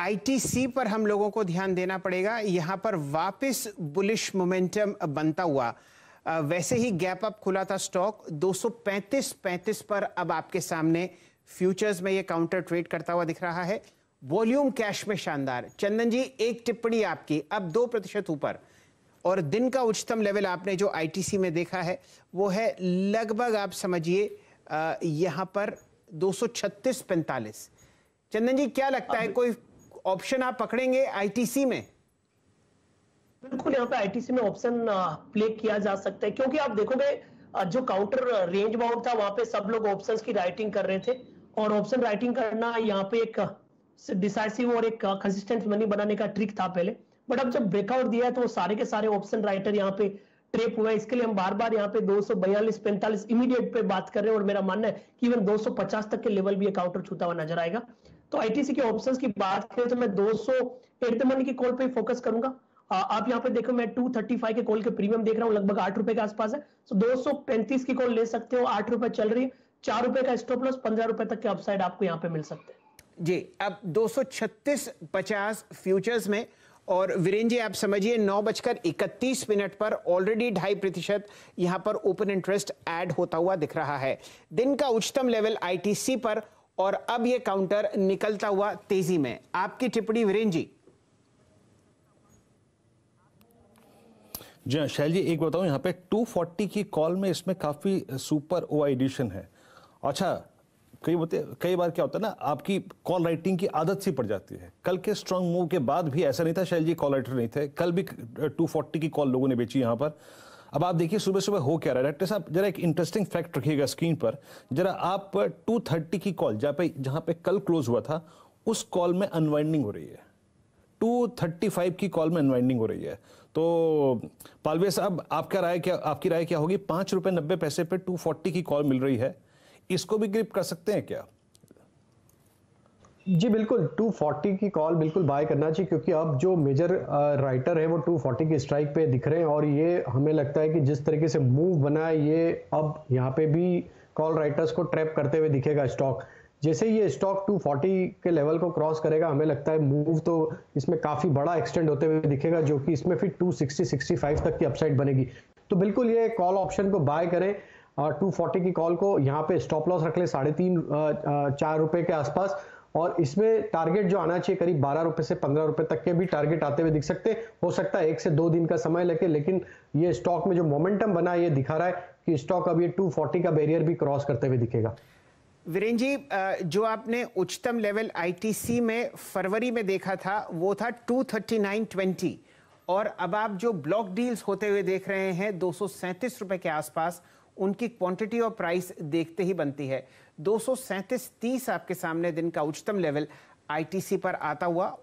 ITC पर हम लोगों को ध्यान देना पड़ेगा यहां पर वापस बुलिश मोमेंटम बनता हुआ वैसे ही गैप अप खुला था स्टॉक 235 35 पर अब आपके सामने फ्यूचर्स में ये काउंटर ट्रेड करता हुआ दिख रहा है वॉल्यूम कैश में शानदार चंदन जी एक टिप्पणी आपकी अब दो प्रतिशत ऊपर और दिन का उच्चतम लेवल आपने जो आईटीसी में देखा है वो है लगभग आप समझिए यहां पर दो सौ चंदन जी क्या लगता है कोई ऑप्शन आप पकड़ेंगे आईटीसी में बिल्कुल यहाँ पे आईटीसी में ऑप्शन प्ले किया जा सकता है क्योंकि आप देखोगे जो काउंटर रेंज बाउंड था वहां पे सब लोग ऑप्शंस की राइटिंग कर रहे थे और ऑप्शन राइटिंग करना यहाँ पे एक डिसाइसिव और एक कंसिस्टेंट मनी बनाने का ट्रिक था पहले बट अब जब ब्रेकआउट दिया है तो सारे के सारे ऑप्शन राइटर यहाँ पे ट्रेप हुआ इसके लिए हम बार बार यहाँ पे दो सौ इमीडिएट पे बात कर रहे हैं और मेरा मानना है कि इवन 250 तक के लेवल भी एक काउंटर छूता हुआ नजर आएगा तो आईटीसी के ऑप्शन की बात करें तो मैं दो सौ की कॉल पर फोकस करूंगा आप यहाँ पे देखो मैं 235 के कॉल के प्रीमियम देख रहा हूँ लगभग आठ रुपए के आसपास है सो दो की कॉल ले सकते हो आठ रुपए चल रही है चार रुपए का स्टॉप लॉस पंद्रह रुपए तक के अपसाइड आपको यहाँ पे मिल सकते हैं जी अब दो 50 फ्यूचर्स में और वीरेन जी आप समझिए नौ बजकर इकतीस मिनट पर ऑलरेडी ढाई प्रतिशत यहाँ पर ओपन इंटरेस्ट ऐड होता हुआ दिख रहा है दिन का उच्चतम लेवल आईटीसी पर और अब यह काउंटर निकलता हुआ तेजी में आपकी टिप्पणी वीरेन जी जी हाँ, शैल जी एक बताऊं यहाँ पे 240 की कॉल में इसमें काफ़ी सुपर ओ एडिशन है अच्छा कई बोते कई बार क्या होता है ना आपकी कॉल राइटिंग की आदत सी पड़ जाती है कल के स्ट्रांग मूव के बाद भी ऐसा नहीं था शैल जी कॉल राइटर नहीं थे कल भी 240 की कॉल लोगों ने बेची यहाँ पर अब आप देखिए सुबह सुबह हो क्या रहा है डॉक्टर साहब जरा एक इंटरेस्टिंग फैक्ट रखिएगा स्क्रीन पर जरा आप टू थर्टी की कॉल जहाँ पे जहाँ पे कल क्लोज हुआ था उस कॉल में अनवाइंडिंग हो रही है टू थर्टी फाइव की कॉल में अनवाइंडिंग हो रही है तो पालवे साहब आपका राय क्या आपकी राय क्या होगी पाँच रुपये नब्बे पैसे पर टू फोर्टी की कॉल मिल रही है इसको भी ग्रिप कर सकते हैं क्या जी बिल्कुल 240 की कॉल बिल्कुल बाय करना चाहिए क्योंकि अब जो मेजर राइटर है वो 240 की स्ट्राइक पे दिख रहे हैं और ये हमें लगता है कि जिस तरीके से मूव बना है ये अब यहाँ पे भी कॉल राइटर्स को ट्रैप करते हुए दिखेगा स्टॉक जैसे ये स्टॉक 240 के लेवल को क्रॉस करेगा हमें लगता है मूव तो इसमें काफ़ी बड़ा एक्सटेंड होते हुए दिखेगा जो कि इसमें फिर 260 65 तक की अपसाइड बनेगी तो बिल्कुल ये कॉल ऑप्शन को बाय करें टू फोर्टी की कॉल को यहाँ पे स्टॉप लॉस रख लें साढ़े तीन चार रुपये के आसपास और इसमें टारगेट जो आना चाहिए करीब बारह रुपए से पंद्रह रुपए तक के भी टारगेट आते हुए दिख सकते हो सकता है एक से दो दिन का समय लगे लेकिन ये स्टॉक में जो मोमेंटम बना है ये दिखा रहा है कि स्टॉक अब ये 240 का बैरियर भी क्रॉस करते हुए दिखेगा वीरेन जी जो आपने उच्चतम लेवल आईटीसी में फरवरी में देखा था वो था टू और अब आप जो ब्लॉक डील्स होते हुए देख रहे हैं दो रुपए के आसपास उनकी क्वांटिटी और प्राइस देखते ही बनती है दो सौ आपके सामने दिन का उच्चतम लेवल आईटीसी पर आता हुआ